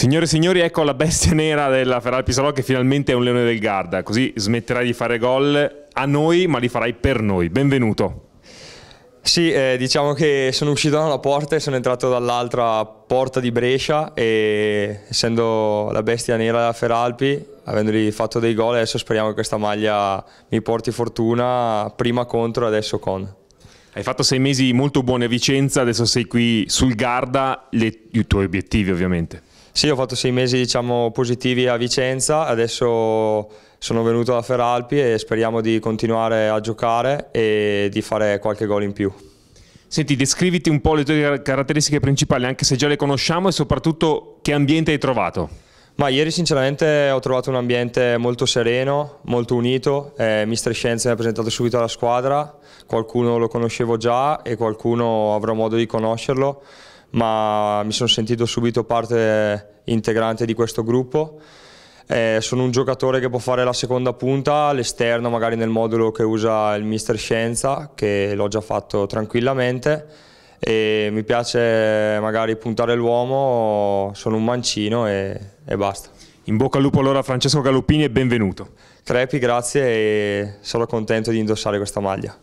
Signore e signori, ecco la bestia nera della Ferrari Pisolò che finalmente è un leone del Garda, così smetterai di fare gol a noi, ma li farai per noi. Benvenuto. Sì, eh, diciamo che sono uscito da una porta e sono entrato dall'altra porta di Brescia e essendo la bestia nera della Feralpi, avendoli fatto dei gol, adesso speriamo che questa maglia mi porti fortuna, prima contro e adesso con. Hai fatto sei mesi molto buoni a Vicenza, adesso sei qui sul Garda, le, i tuoi obiettivi ovviamente. Sì, ho fatto sei mesi diciamo, positivi a Vicenza, adesso sono venuto da Feralpi e speriamo di continuare a giocare e di fare qualche gol in più. Senti, descriviti un po' le tue caratteristiche principali, anche se già le conosciamo, e soprattutto che ambiente hai trovato? Ma ieri sinceramente ho trovato un ambiente molto sereno, molto unito, eh, Mister Scienze mi ha presentato subito alla squadra, qualcuno lo conoscevo già e qualcuno avrò modo di conoscerlo, ma mi sono sentito subito parte integrante di questo gruppo. Eh, sono un giocatore che può fare la seconda punta, all'esterno, magari nel modulo che usa il mister Scienza, che l'ho già fatto tranquillamente. E mi piace magari puntare l'uomo, sono un mancino e, e basta. In bocca al lupo allora Francesco Galoppini e benvenuto. Crepi, grazie e sono contento di indossare questa maglia.